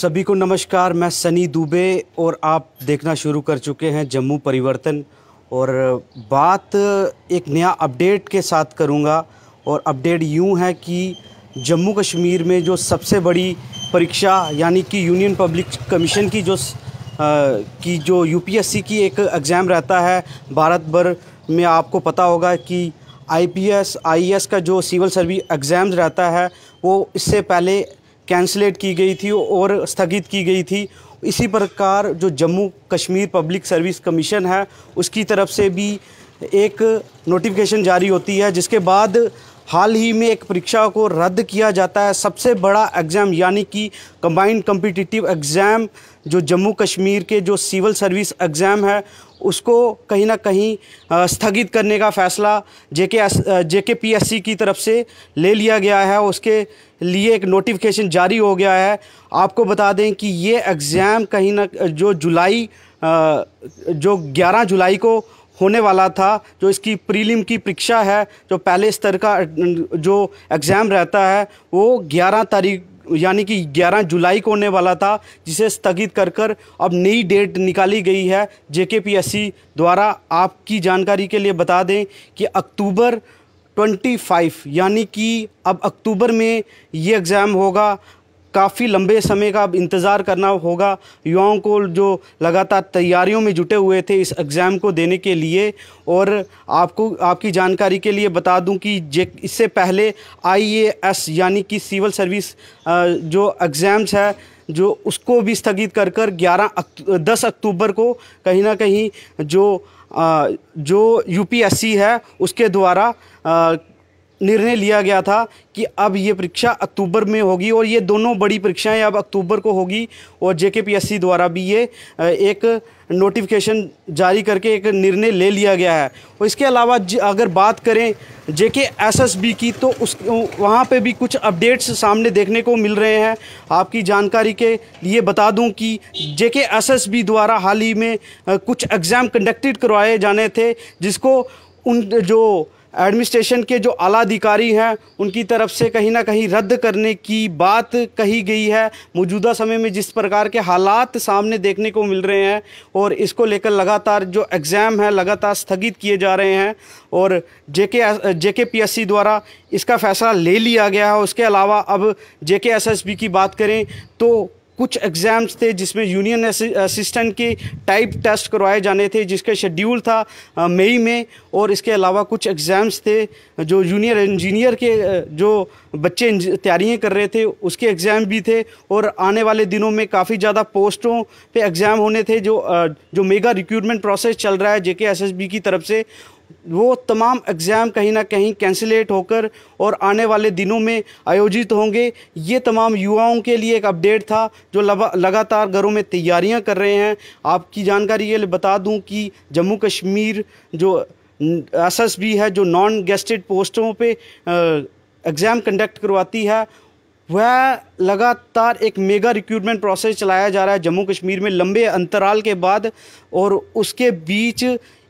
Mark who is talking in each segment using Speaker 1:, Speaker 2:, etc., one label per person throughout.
Speaker 1: सभी को नमस्कार मैं सनी दुबे और आप देखना शुरू कर चुके हैं जम्मू परिवर्तन और बात एक नया अपडेट के साथ करूंगा और अपडेट यूं है कि जम्मू कश्मीर में जो सबसे बड़ी परीक्षा यानी कि यूनियन पब्लिक कमीशन की जो आ, की जो यूपीएससी की एक एग्ज़ाम रहता है भारत भर में आपको पता होगा कि आईपीएस आईएएस का जो सिविल सर्विस एग्ज़ाम रहता है वो इससे पहले कैंसलेट की गई थी और स्थगित की गई थी इसी प्रकार जो Jammu Kashmir public service commission है उसकी तरफ से भी एक नोटिफिकेशन जारी होती है जिसके बाद हाल ही में एक परीक्षा को रद्द किया जाता है सबसे बड़ा एग्ज़ाम यानी कि कंबाइंड कम्पिटिटिव एग्ज़ाम जो जम्मू कश्मीर के जो सिविल सर्विस एग्ज़ाम है उसको कहीं ना कहीं स्थगित करने का फैसला जेके जेके पीएससी की तरफ से ले लिया गया है उसके लिए एक नोटिफिकेशन जारी हो गया है आपको बता दें कि ये एग्ज़ाम कहीं ना जो जुलाई जो 11 जुलाई को होने वाला था जो इसकी प्रीलिम की परीक्षा है जो पहले स्तर का जो एग्ज़ाम रहता है वो 11 तारीख यानी कि 11 जुलाई को होने वाला था जिसे स्थगित कर कर अब नई डेट निकाली गई है जे द्वारा आपकी जानकारी के लिए बता दें कि अक्टूबर 25 यानी कि अब अक्टूबर में ये एग्ज़ाम होगा काफ़ी लंबे समय का अब इंतज़ार करना होगा युवाओं को जो लगातार तैयारियों में जुटे हुए थे इस एग्ज़ाम को देने के लिए और आपको आपकी जानकारी के लिए बता दूं कि जे इससे पहले आईएएस यानी कि सिविल सर्विस जो एग्ज़ाम्स है जो उसको भी स्थगित कर कर ग्यारह दस अक्टूबर को कहीं ना कहीं जो जो यूपीएससी है उसके द्वारा निर्णय लिया गया था कि अब ये परीक्षा अक्टूबर में होगी और ये दोनों बड़ी परीक्षाएं अब अक्टूबर को होगी और जे द्वारा भी ये एक नोटिफिकेशन जारी करके एक निर्णय ले लिया गया है और इसके अलावा अगर बात करें जे के एस एस बी की तो उस वहाँ पर भी कुछ अपडेट्स सामने देखने को मिल रहे हैं आपकी जानकारी के लिए बता दूं कि जे के एस एस बी द्वारा हाल ही में कुछ एग्ज़ाम कंडक्टेड करवाए जाने थे जिसको उन जो एडमिनिस्ट्रेशन के जो आला अधिकारी हैं उनकी तरफ से कहीं ना कहीं रद्द करने की बात कही गई है मौजूदा समय में जिस प्रकार के हालात सामने देखने को मिल रहे हैं और इसको लेकर लगातार जो एग्ज़ाम है लगातार स्थगित किए जा रहे हैं और जेके जेके पीएससी द्वारा इसका फैसला ले लिया गया है उसके अलावा अब जेके एसएसबी की बात करें तो कुछ एग्ज़ाम्स थे जिसमें यूनियन असिस्टेंट की टाइप टेस्ट करवाए जाने थे जिसका शेड्यूल था मई में और इसके अलावा कुछ एग्ज़ाम्स थे जो जूनियर इंजीनियर के जो बच्चे तैयारियाँ कर रहे थे उसके एग्ज़ाम भी थे और आने वाले दिनों में काफ़ी ज़्यादा पोस्टों पे एग्ज़ाम होने थे जो जो मेगा रिक्रूटमेंट प्रोसेस चल रहा है जेके एसएसबी की तरफ से वो तमाम एग्ज़ाम कहीं ना कहीं कैंसिलेट होकर और आने वाले दिनों में आयोजित होंगे ये तमाम युवाओं के लिए एक अपडेट था जो लगातार घरों में तैयारियां कर रहे हैं आपकी जानकारी ये बता दूं कि जम्मू कश्मीर जो एसएसबी है जो नॉन गेस्टेड पोस्टों पे एग्ज़ाम कंडक्ट करवाती है वह लगातार एक मेगा रिक्रूटमेंट प्रोसेस चलाया जा रहा है जम्मू कश्मीर में लंबे अंतराल के बाद और उसके बीच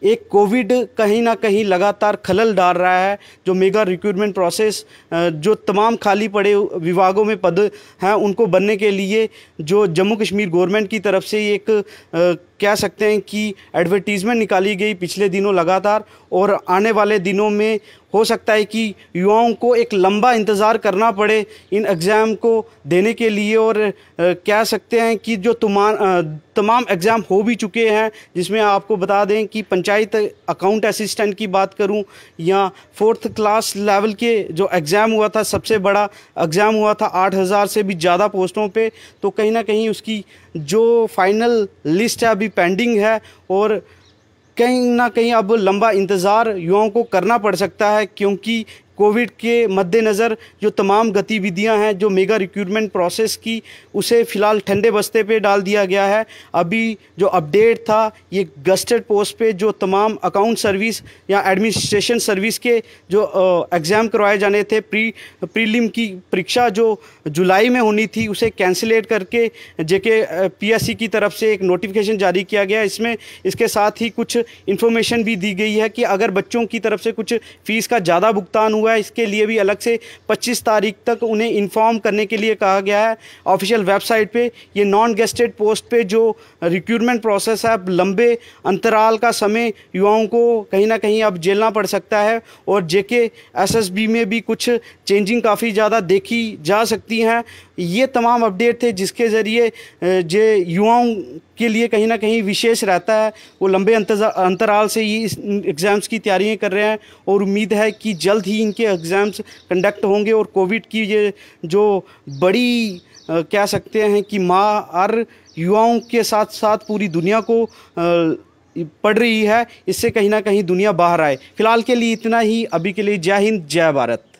Speaker 1: एक कोविड कहीं ना कहीं लगातार खलल डाल रहा है जो मेगा रिक्रूटमेंट प्रोसेस जो तमाम खाली पड़े विभागों में पद हैं उनको बनने के लिए जो जम्मू कश्मीर गवर्नमेंट की तरफ से एक कह सकते हैं कि एडवर्टीज़मेंट निकाली गई पिछले दिनों लगातार और आने वाले दिनों में हो सकता है कि युवाओं को एक लंबा इंतज़ार करना पड़े इन एग्ज़ाम को देने के लिए और कह सकते हैं कि जो तुमान तमाम एग्ज़ाम हो भी चुके हैं जिसमें आपको बता दें कि पंचायत अकाउंट असिस्टेंट की बात करूं या फोर्थ क्लास लेवल के जो एग्ज़ाम हुआ था सबसे बड़ा एग्ज़ाम हुआ था आठ हज़ार से भी ज़्यादा पोस्टों पे तो कहीं ना कहीं उसकी जो फाइनल लिस्ट है अभी पेंडिंग है और कहीं ना कहीं अब लंबा इंतज़ार युवाओं को करना पड़ सकता है क्योंकि कोविड के मद्देनज़र जो तमाम गतिविधियां हैं जो मेगा रिक्रूटमेंट प्रोसेस की उसे फ़िलहाल ठंडे बस्ते पे डाल दिया गया है अभी जो अपडेट था ये गस्टेड पोस्ट पे जो तमाम अकाउंट सर्विस या एडमिनिस्ट्रेशन सर्विस के जो एग्ज़ाम करवाए जाने थे प्री प्रीलिम की परीक्षा जो जुलाई में होनी थी उसे कैंसिलेट करके जेके पीएससी की तरफ से एक नोटिफिकेशन जारी किया गया इसमें इसके साथ ही कुछ इन्फॉर्मेशन भी दी गई है कि अगर बच्चों की तरफ से कुछ फ़ीस का ज़्यादा भुगतान हुआ हुआ है इसके लिए भी अलग से 25 तारीख तक उन्हें इन्फॉर्म करने के लिए कहा गया है ऑफिशियल वेबसाइट पे ये नॉन गेस्टेड पोस्ट पे जो रिक्रूटमेंट प्रोसेस है अब लंबे अंतराल का समय युवाओं को कहीं ना कहीं अब झेलना पड़ सकता है और जेके एसएसबी में भी कुछ चेंजिंग काफ़ी ज़्यादा देखी जा सकती हैं ये तमाम अपडेट थे जिसके ज़रिए जे युवाओं के लिए कहीं ना कहीं विशेष रहता है वो लंबे अंतराल से ही इस एग्ज़ाम्स की तैयारियां कर रहे हैं और उम्मीद है कि जल्द ही इन के एग्ज़ाम्स कंडक्ट होंगे और कोविड की ये जो बड़ी कह सकते हैं कि माँ और युवाओं के साथ साथ पूरी दुनिया को पढ़ रही है इससे कहीं ना कहीं दुनिया बाहर आए फिलहाल के लिए इतना ही अभी के लिए जय हिंद जय भारत